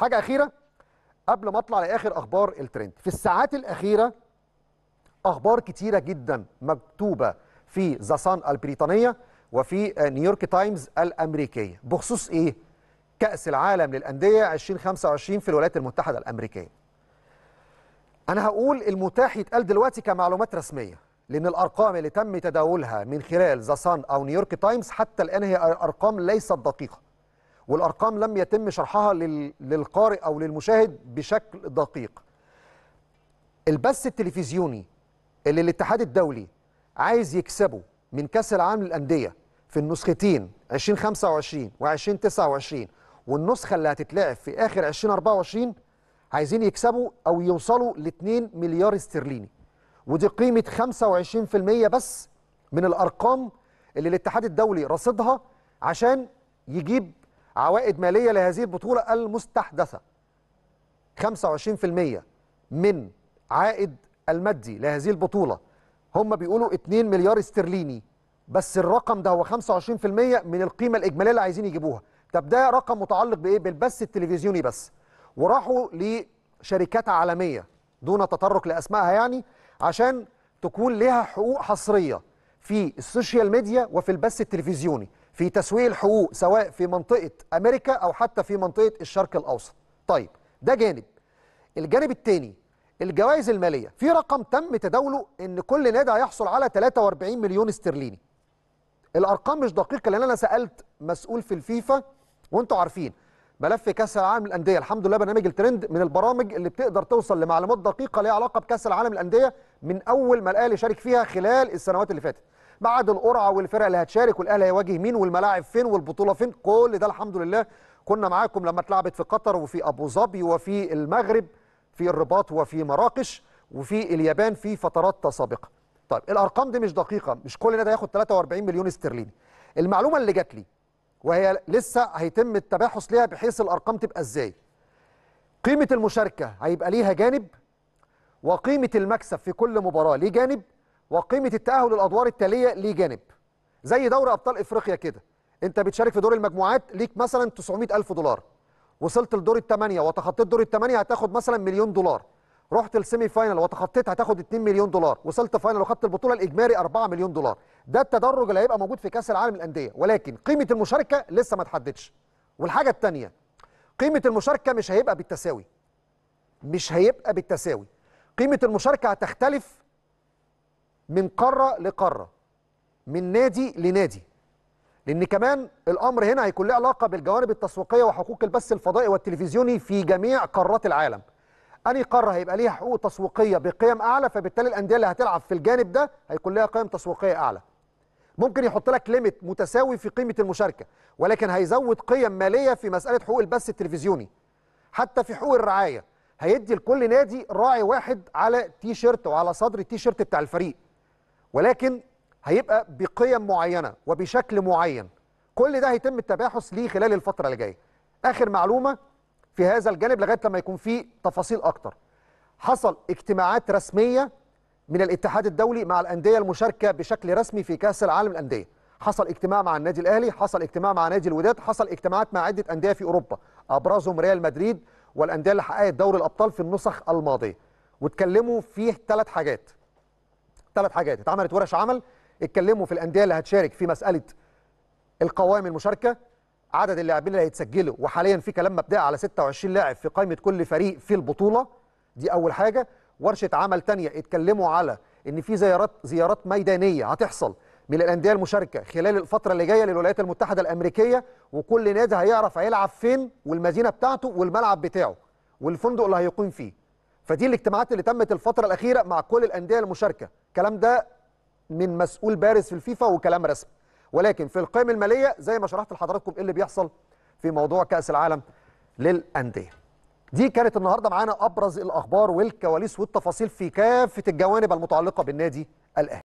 حاجه اخيره قبل ما اطلع لاخر اخبار الترند في الساعات الاخيره اخبار كتيره جدا مكتوبه في ذا البريطانيه وفي نيويورك تايمز الامريكيه بخصوص ايه كاس العالم للانديه 2025 في الولايات المتحده الامريكيه انا هقول المتاح يتقال دلوقتي كمعلومات رسميه لان الارقام اللي تم تداولها من خلال ذا او نيويورك تايمز حتى الان هي ارقام ليست دقيقه والارقام لم يتم شرحها للقارئ او للمشاهد بشكل دقيق البث التلفزيوني اللي الاتحاد الدولي عايز يكسبه من كاس العالم للانديه في النسختين 2025 و 2029 والنسخه اللي هتتلعب في اخر 2024 عايزين يكسبوا او يوصلوا ل 2 مليار استرليني ودي قيمه 25% بس من الارقام اللي الاتحاد الدولي رصدها عشان يجيب عوائد مالية لهذه البطولة المستحدثة 25% من عائد المادي لهذه البطولة هم بيقولوا 2 مليار استرليني بس الرقم ده هو 25% من القيمة الإجمالية اللي عايزين يجيبوها طب ده رقم متعلق بإيه؟ بالبث التلفزيوني بس وراحوا لشركات عالمية دون تطرق لأسمائها يعني عشان تكون لها حقوق حصرية في السوشيال ميديا وفي البث التلفزيوني في تسويق الحقوق سواء في منطقة أمريكا أو حتى في منطقة الشرق الأوسط طيب ده جانب الجانب الثاني الجوائز المالية في رقم تم تداوله أن كل نادي هيحصل على 43 مليون استرليني الأرقام مش دقيقة لأن أنا سألت مسؤول في الفيفا وانتم عارفين ملف كاس العالم للانديه الحمد لله برنامج الترند من البرامج اللي بتقدر توصل لمعلومات دقيقه ليها علاقه بكاس العالم للانديه من اول ما الاهلي شارك فيها خلال السنوات اللي فاتت بعد القرعه والفرق اللي هتشارك والاهلي هيواجه مين والملاعب فين والبطوله فين كل ده الحمد لله كنا معاكم لما اتلعبت في قطر وفي ابو ظبي وفي المغرب في الرباط وفي مراكش وفي اليابان في فترات سابقه طيب الارقام دي مش دقيقه مش كل نادي هياخد 43 مليون استرليني المعلومه اللي جات لي وهي لسه هيتم التباحث ليها بحيث الارقام تبقى ازاي قيمه المشاركه هيبقى ليها جانب وقيمه المكسب في كل مباراه ليه جانب وقيمه التاهل للادوار التاليه ليه جانب زي دوري ابطال افريقيا كده انت بتشارك في دور المجموعات ليك مثلا 900 الف دولار وصلت لدور الثمانيه وتخطيت دور الثمانيه هتاخد مثلا مليون دولار رحت السيمي فاينل وتخطيت هتاخد 2 مليون دولار وصلت فاينل وخدت البطوله الاجمالي 4 مليون دولار ده التدرج اللي هيبقى موجود في كاس العالم للانديه ولكن قيمه المشاركه لسه ما اتحددش والحاجه الثانيه قيمه المشاركه مش هيبقى بالتساوي مش هيبقى بالتساوي قيمه المشاركه هتختلف من قارة لقارة من نادي لنادي لأن كمان الأمر هنا هيكون له علاقة بالجوانب التسويقية وحقوق البث الفضائي والتلفزيوني في جميع قارات العالم اني قارة هيبقى ليها حقوق تسويقية بقيم أعلى فبالتالي الأندية اللي هتلعب في الجانب ده هيكون لها قيم تسويقية أعلى ممكن يحط لك ليميت متساوي في قيمة المشاركة ولكن هيزود قيم مالية في مسألة حقوق البث التلفزيوني حتى في حقوق الرعاية هيدي لكل نادي راعي واحد على تي شيرت وعلى صدر التي شيرت بتاع الفريق ولكن هيبقى بقيم معينه وبشكل معين كل ده هيتم التباحث ليه خلال الفتره اللي جايه اخر معلومه في هذا الجانب لغايه لما يكون في تفاصيل اكتر حصل اجتماعات رسميه من الاتحاد الدولي مع الانديه المشاركه بشكل رسمي في كاس العالم الانديه حصل اجتماع مع النادي الاهلي حصل اجتماع مع نادي الوداد حصل اجتماعات مع عده انديه في اوروبا ابرزهم ريال مدريد والانديه اللي حققت دوري الابطال في النسخ الماضيه واتكلموا فيه ثلاث حاجات ثلاث حاجات اتعملت ورش عمل اتكلموا في الانديه اللي هتشارك في مساله القوائم المشاركه عدد اللاعبين اللي هيتسجلوا وحاليا في كلام مبدئي على 26 لاعب في قائمه كل فريق في البطوله دي اول حاجه ورشه عمل تانية اتكلموا على ان في زيارات زيارات ميدانيه هتحصل من الانديه المشاركه خلال الفتره اللي جايه للولايات المتحده الامريكيه وكل نادي هيعرف هيلعب فين والمدينه بتاعته والملعب بتاعه والفندق اللي هيقيم فيه فدي الاجتماعات اللي تمت الفتره الاخيره مع كل الانديه المشاركه الكلام ده من مسؤول بارز في الفيفا وكلام رسمي ولكن في القيم الماليه زي ما شرحت لحضراتكم ايه اللي بيحصل في موضوع كاس العالم للانديه دي كانت النهارده معانا ابرز الاخبار والكواليس والتفاصيل في كافه الجوانب المتعلقه بالنادي الاهلي